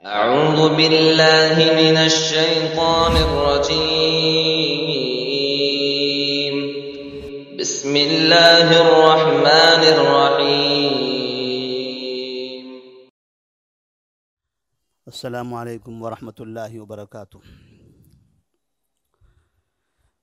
أعوذ بالله من الشيطان الرجيم بسم الله الرحمن الرحيم السلام عليكم ورحمة الله وبركاته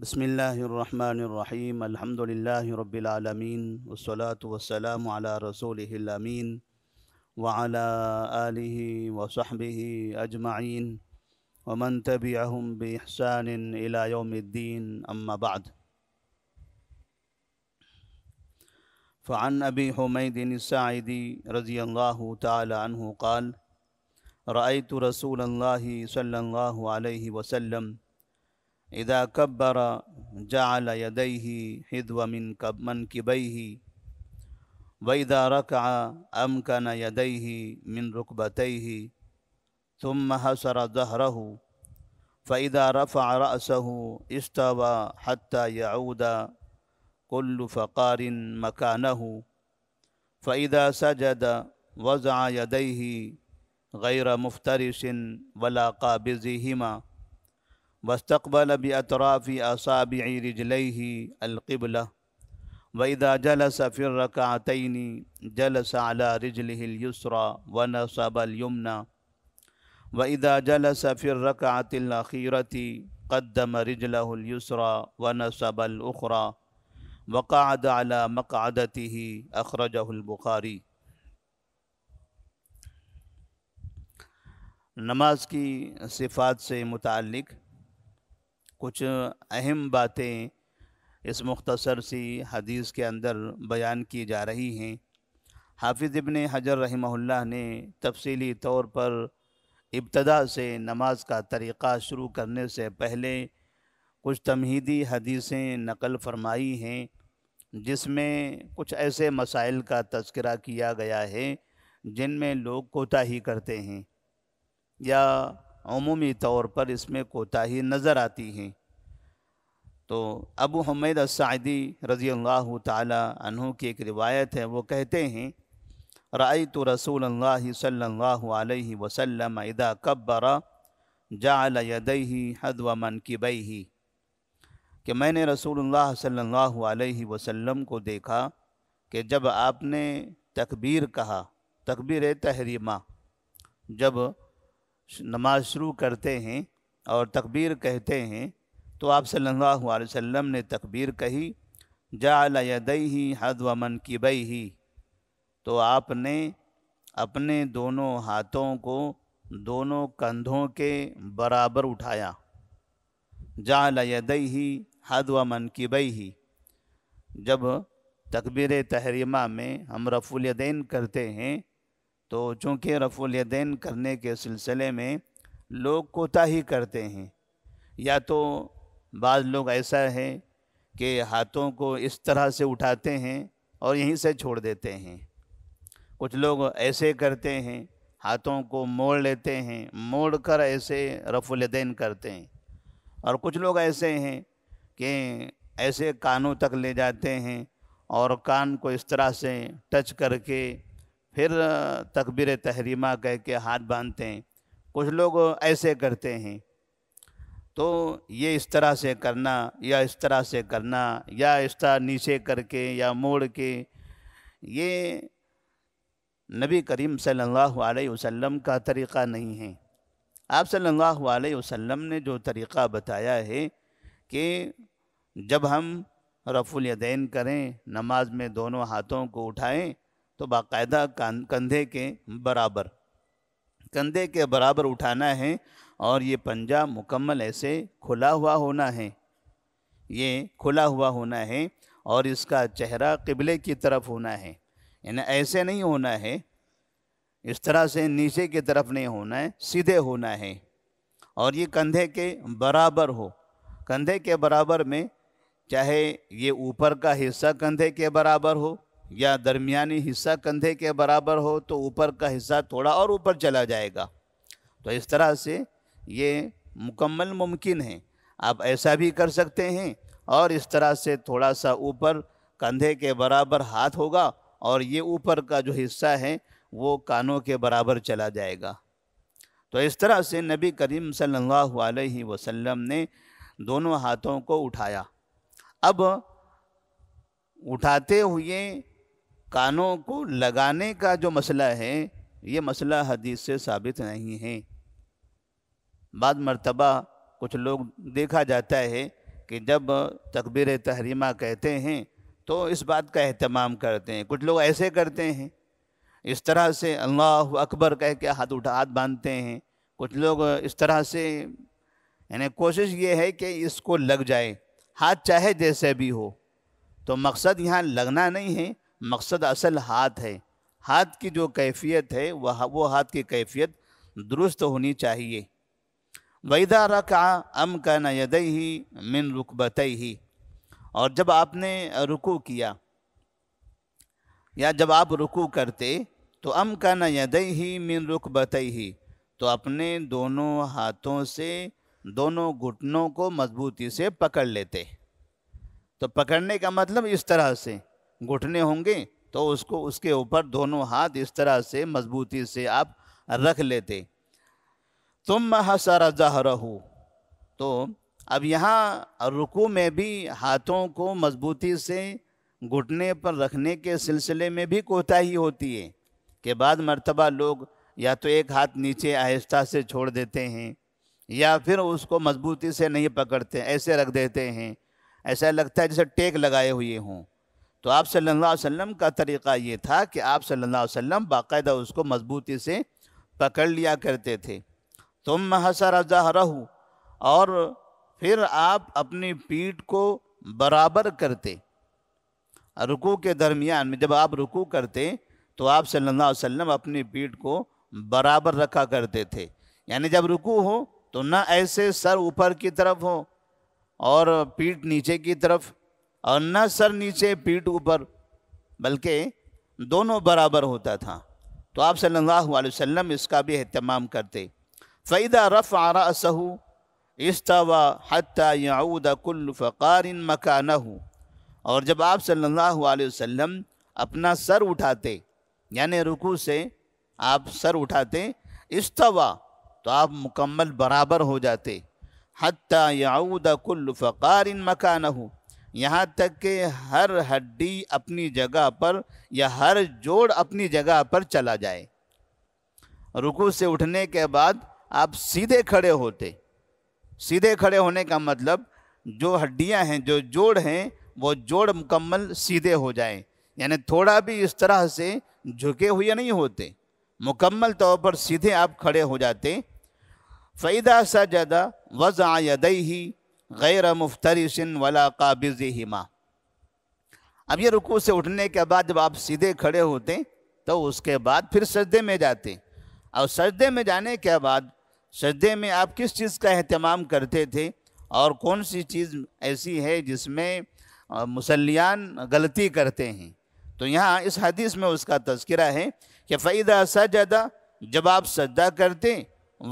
بسم الله الرحمن الرحيم الحمد لله رب العالمين والصلاة والسلام على رسوله الأمين وعلى آله وصحبه أجمعين ومن تبعهم بإحسان إلى يوم الدين أما بعد فعن أبي حميد الساعدي رضي الله تعالى عنه قال رأيت رسول الله صلى الله عليه وسلم إذا كبر جعل يديه حذو من منكبيه وإذا ركع أمكن يديه من ركبتيه ثم حسر ظهره فإذا رفع رأسه استوى حتى يعود كل فقار مكانه فإذا سجد وزع يديه غير مفترس ولا قابزهما واستقبل بأطراف أصابع رجليه القبلة وإذا جلس في الركعتين جلس على رجله اليسرى ونصب اليمنى وإذا جلس في الركعة الأخيرة قدم رجله اليسرى ونصب الأخرى وقعد على مقعدته أخرجه البخاري نماز کی صفات سے متعلق کچھ اہم باتیں इस मुख्तसर सी हदीस के अंदर बयान की जा रही हैं हाफिज़ इबन हजर रही ने तफसीली तौर पर इब्तदा से नमाज का तरीक़ा शुरू करने से पहले कुछ तमहीदी हदीसें नकल फरमाई हैं जिसमें कुछ ऐसे मसाइल का तस्करा किया गया है जिनमें लोग कोताही करते हैं या अमूमी तौर पर इसमें कोताही नज़र आती हैं तो अबू हमीद असादी रज़ी अल्लाह तहु की एक रिवायत है वो कहते हैं राय तो रसूल अल्लाह वसलम इदा कब्बरा जाल हद व मन की ही कि मैंने रसूलुल्लाह सल्लल्लाहु अलैहि वसल्लम को देखा कि जब आपने तकबीर कहा तकबीर तहरीमा जब नमाज शुरू करते हैं और तकबीर कहते हैं तो आप सल्लल्लाहु अलैहि वसल्लम ने तकबीर कही जाल ही हद व मन की बई ही तो आपने अपने दोनों हाथों को दोनों कंधों के बराबर उठाया जाल ही हद व मन की बई ही जब तकबीर तहरीमा में हम रफ़ुलदैन करते हैं तो चूँकि रफ़ुलदैन करने के सिलसिले में लोग कोताही करते हैं या तो बाद लोग ऐसा है कि हाथों को इस तरह से उठाते हैं और यहीं से छोड़ देते हैं कुछ लोग ऐसे करते हैं हाथों को मोड़ लेते हैं मोड़ कर ऐसे रफुलदैन करते हैं और कुछ लोग ऐसे हैं कि ऐसे कानों तक ले जाते हैं और कान को इस तरह से टच करके फिर तकबीर तहरीमा कह के हाथ बांधते हैं कुछ लोग ऐसे करते हैं तो ये इस तरह से करना या इस तरह से करना या इस तरह नीचे करके या मोड़ के ये नबी करीम सल्लल्लाहु अलैहि वसल्लम का तरीक़ा नहीं है आप सल्लल्लाहु अलैहि वसल्लम ने जो तरीक़ा बताया है कि जब हम रफुल यदैन करें नमाज में दोनों हाथों को उठाएं तो बाकायदा कंधे के बराबर कंधे के बराबर उठाना है और ये पंजा मुकम्मल ऐसे खुला हुआ होना है ये खुला हुआ होना है और इसका चेहरा किबले की तरफ होना है यानी ऐसे नहीं होना है इस तरह से नीचे की तरफ नहीं होना है सीधे होना है और ये कंधे के बराबर हो कंधे के बराबर में चाहे ये ऊपर का हिस्सा कंधे के बराबर हो या दरमियानी हिस्सा कंधे के बराबर हो तो ऊपर का हिस्सा थोड़ा और ऊपर चला जाएगा तो इस तरह से ये मुकम्मल मुमकिन है आप ऐसा भी कर सकते हैं और इस तरह से थोड़ा सा ऊपर कंधे के बराबर हाथ होगा और ये ऊपर का जो हिस्सा है वो कानों के बराबर चला जाएगा तो इस तरह से नबी करीम सल्लल्लाहु अलैहि वसल्लम ने दोनों हाथों को उठाया अब उठाते हुए कानों को लगाने का जो मसला है ये मसला हदीस से साबित नहीं है बाद मरतबा कुछ लोग देखा जाता है कि जब तकबीर तहरीमा कहते हैं तो इस बात का अहतमाम करते हैं कुछ लोग ऐसे करते हैं इस तरह से अल्लाह अकबर कह के हाथ उठा हाथ बांधते हैं कुछ लोग इस तरह से यानी कोशिश ये है कि इसको लग जाए हाथ चाहे जैसे भी हो तो मकसद यहाँ लगना नहीं है मकसद असल हाथ है हाथ की जो कैफियत है वह वो हाथ की कैफियत दुरुस्त होनी चाहिए वैदा रका अम का नदई ही मिन रुकबत ही और जब आपने रुकू किया या जब आप रुकू करते तो अम का नदई ही मिन रुकबत ही तो अपने दोनों हाथों से दोनों घुटनों को मजबूती से पकड़ लेते तो पकड़ने का मतलब इस तरह से घुटने होंगे तो उसको उसके ऊपर दोनों हाथ इस तरह से मजबूती से आप रख लेते तुम हसर जहरहू तो अब यहाँ रुकू में भी हाथों को मजबूती से घुटने पर रखने के सिलसिले में भी कोताही होती है के बाद मर्तबा लोग या तो एक हाथ नीचे आहिस्ता से छोड़ देते हैं या फिर उसको मजबूती से नहीं पकड़ते ऐसे रख देते हैं ऐसा लगता है जैसे टेक लगाए हुए हों तो आप सल्लल्लाहु अलैहि वसल्लम का तरीक़ा ये था कि आप सल्लल्लाहु अलैहि वसल्लम बाकायदा उसको मजबूती से पकड़ लिया करते थे तुम हसर जहरहू और फिर आप अपनी पीठ को बराबर करते रुकू के दरमियान में जब आप रुकू करते तो आप सल्लल्लाहु अलैहि वसल्लम अपनी पीठ को बराबर रखा करते थे यानी जब रुकू हो तो ना ऐसे सर ऊपर की तरफ हो और पीठ नीचे की तरफ और न सर नीचे पीठ ऊपर बल्कि दोनों बराबर होता था तो आप सल्लल्लाहु अलैहि वसल्लम इसका भी अहतमाम करते फ़ैदा रफ़ रसहू इस्तवा हती याऊद कुल फ़ार मकान और जब आप सल्लल्लाहु अलैहि वसल्लम अपना सर उठाते यानि रुकू से आप सर उठाते इस्तवा तो आप मुकम्मल बराबर हो जाते हती याऊद कुल फ़ार मकान यहाँ तक कि हर हड्डी अपनी जगह पर या हर जोड़ अपनी जगह पर चला जाए रुकू से उठने के बाद आप सीधे खड़े होते सीधे खड़े होने का मतलब जो हड्डियां हैं जो जोड़ हैं वो जोड़ मुकम्मल सीधे हो जाए यानी थोड़ा भी इस तरह से झुके हुए नहीं होते मुकम्मल तौर पर सीधे आप खड़े हो जाते फ़ैदा सा ज्यादा वज़ा यदई ही गैर मुफ्तरिसन वाला काबिज हिमा अब ये रुकू से उठने के बाद जब आप सीधे खड़े होते तो उसके बाद फिर सजदे में जाते और सजदे में जाने के बाद सजदे में आप किस चीज़ का अहतमाम करते थे और कौन सी चीज़ ऐसी है जिसमें मुसलियान गलती करते हैं तो यहाँ इस हदीस में उसका तस्करा है कि फ़ैदा सजदा जब आप सजदा करते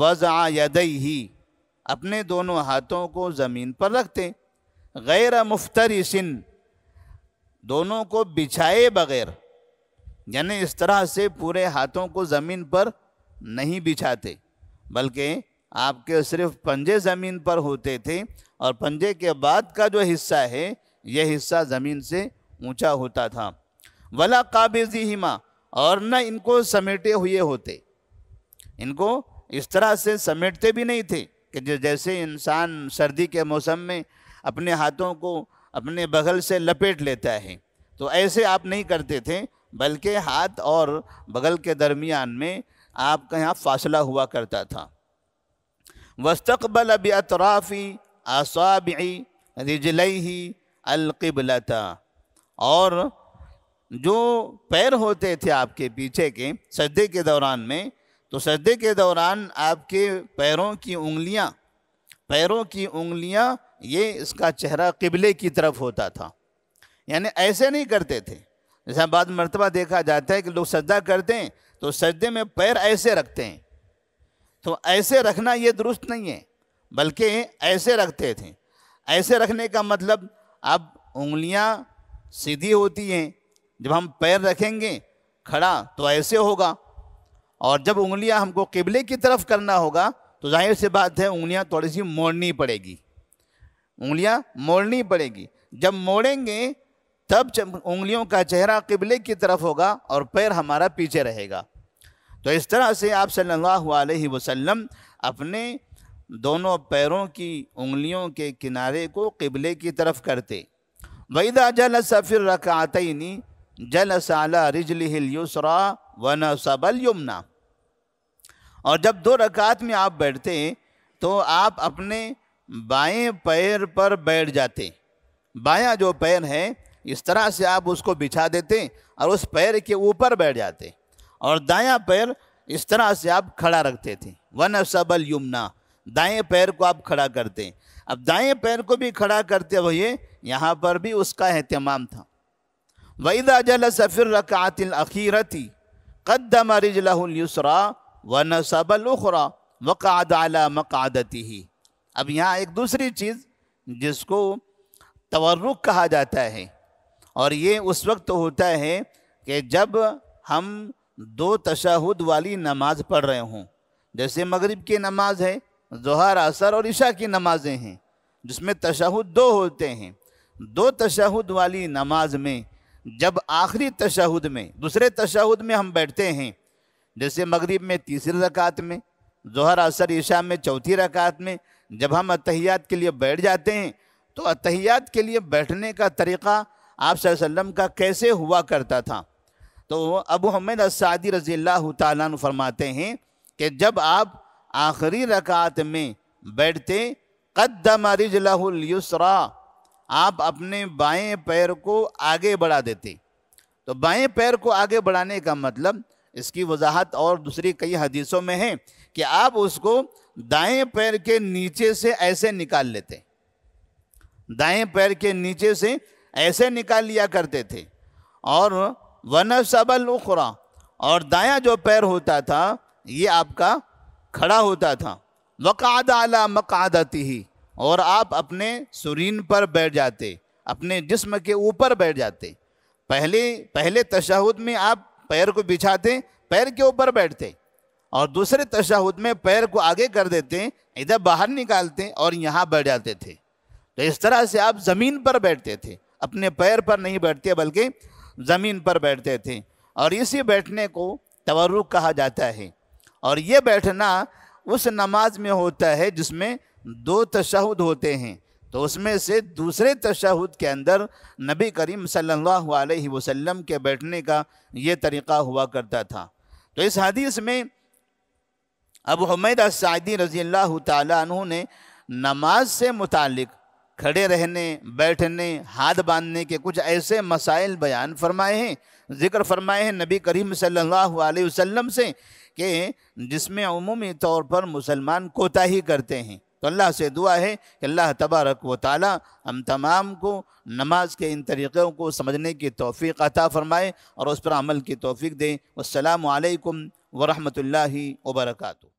वज़ा यदई ही अपने दोनों हाथों को ज़मीन पर रखते गैर मुफ्तरिसिन दोनों को बिछाए बगैर यानी इस तरह से पूरे हाथों को ज़मीन पर नहीं बिछाते बल्कि आपके सिर्फ पंजे ज़मीन पर होते थे और पंजे के बाद का जो हिस्सा है यह हिस्सा ज़मीन से ऊंचा होता था वला काबिजी हिमा और न इनको समेटे हुए होते इनको इस तरह से समेटते भी नहीं थे कि जैसे इंसान सर्दी के मौसम में अपने हाथों को अपने बगल से लपेट लेता है तो ऐसे आप नहीं करते थे बल्कि हाथ और बगल के दरमियान में आपका यहाँ फासला हुआ करता था वस्तकबल अब अतराफ़ी आसाबी रिजलही था और जो पैर होते थे आपके पीछे के सर्दे के दौरान में तो सर्दे के दौरान आपके पैरों की उंगलियां पैरों की उंगलियां ये इसका चेहरा किबले की तरफ होता था यानी ऐसे नहीं करते थे जैसा बाद मरतबा देखा जाता है कि लोग सजदा करते हैं तो सजदे में पैर ऐसे रखते हैं तो ऐसे रखना ये दुरुस्त नहीं है बल्कि ऐसे रखते थे ऐसे रखने का मतलब अब उंगलियां सीधी होती हैं जब हम पैर रखेंगे खड़ा तो ऐसे होगा और जब उंगलियां हमको किबले की तरफ करना होगा तो जाहिर सी बात है उंगलियां थोड़ी सी मोड़नी पड़ेगी उंगलियां मोड़नी पड़ेगी जब मोड़ेंगे तब उंगलियों का चेहरा किबले की तरफ होगा और पैर हमारा पीछे रहेगा तो इस तरह से आप सल्लल्लाहु अलैहि वसल्लम अपने दोनों पैरों की उंगलियों के किनारे को किबले की तरफ करते वैदा जल सफ़िर रकातनी जल साला रिजल हिलयुसरा वन सबल यमुना और जब दो रकात में आप बैठते तो आप अपने बाएं पैर पर बैठ जाते बायां जो पैर है इस तरह से आप उसको बिछा देते और उस पैर के ऊपर बैठ जाते और दाया पैर इस तरह से आप खड़ा रखते थे वन सबल यमुना दाएँ पैर को आप खड़ा करते अब दाएँ पैर को भी खड़ा करते हुए यहाँ पर भी उसका अहतमाम था वैदा जल सफ़िर रकातिल अखीरती कदम रिजलसरा व सबल उखरा वक़ाद आला मकादती ही अब यहाँ एक दूसरी चीज़ जिसको तवरुक कहा जाता है और ये उस वक्त होता है कि जब हम दो तशाहुद वाली नमाज पढ़ रहे हों जैसे मगरिब की नमाज है जहर असर और ईशा की नमाजें हैं जिसमें तशाहुद दो होते हैं दो तशाहुद वाली नमाज में जब आखिरी तशाहुद में दूसरे तशाहुद में हम बैठते हैं जैसे मगरिब में तीसरी रकात में जहर असर ईशा में चौथी रकात में जब हम अतहियात के लिए बैठ जाते हैं तो अतहियात के लिए बैठने का तरीक़ा आप वसल्लम का कैसे हुआ करता था तो अबू हमद असादी रज़ी अल्लाह फरमाते हैं कि जब आप आखिरी रकात में बैठते कदम रिजलासरा आप अपने बाएं पैर को आगे बढ़ा देते तो बाएं पैर को आगे बढ़ाने का मतलब इसकी वजाहत और दूसरी कई हदीसों में है कि आप उसको दाएं पैर के नीचे से ऐसे निकाल लेते दाएं पैर के नीचे से ऐसे निकाल लिया करते थे और वन सबल उखरा और दाया जो पैर होता था ये आपका खड़ा होता था वक़ाद आला मकादती ही और आप अपने सुरीन पर बैठ जाते अपने जिस्म के ऊपर बैठ जाते पहले पहले तशाहुद में आप पैर को बिछाते पैर के ऊपर बैठते और दूसरे तशाहुद में पैर को आगे कर देते इधर बाहर निकालते और यहाँ बैठ जाते थे तो इस तरह से आप ज़मीन पर बैठते थे अपने पैर पर नहीं बैठते बल्कि ज़मीन पर बैठते थे और इसी बैठने को तवरुक कहा जाता है और ये बैठना उस नमाज में होता है जिसमें दो तशहद होते हैं तो उसमें से दूसरे तशहद के अंदर नबी करीम सल्लल्लाहु अलैहि वसल्लम के बैठने का ये तरीक़ा हुआ करता था तो इस हदीस में अब हमदी सादी रज़ी अल्लाह तु ने नमाज से मुतक़ खड़े रहने बैठने हाथ बांधने के कुछ ऐसे मसाइल बयान फरमाए हैं ज़िक्र फरमाए हैं नबी करीम सल्लल्लाहु अलैहि वसल्लम से कि जिसमें अमूमी तौर पर मुसलमान कोताही करते हैं तो अल्लाह से दुआ है कि अल्लाह तबारक व ताली हम तमाम को नमाज के इन तरीक़ों को समझने की तोफ़ी अता फ़रमाए और उस पर अमल की तोफ़ी दें असलकम वरहमल वर्का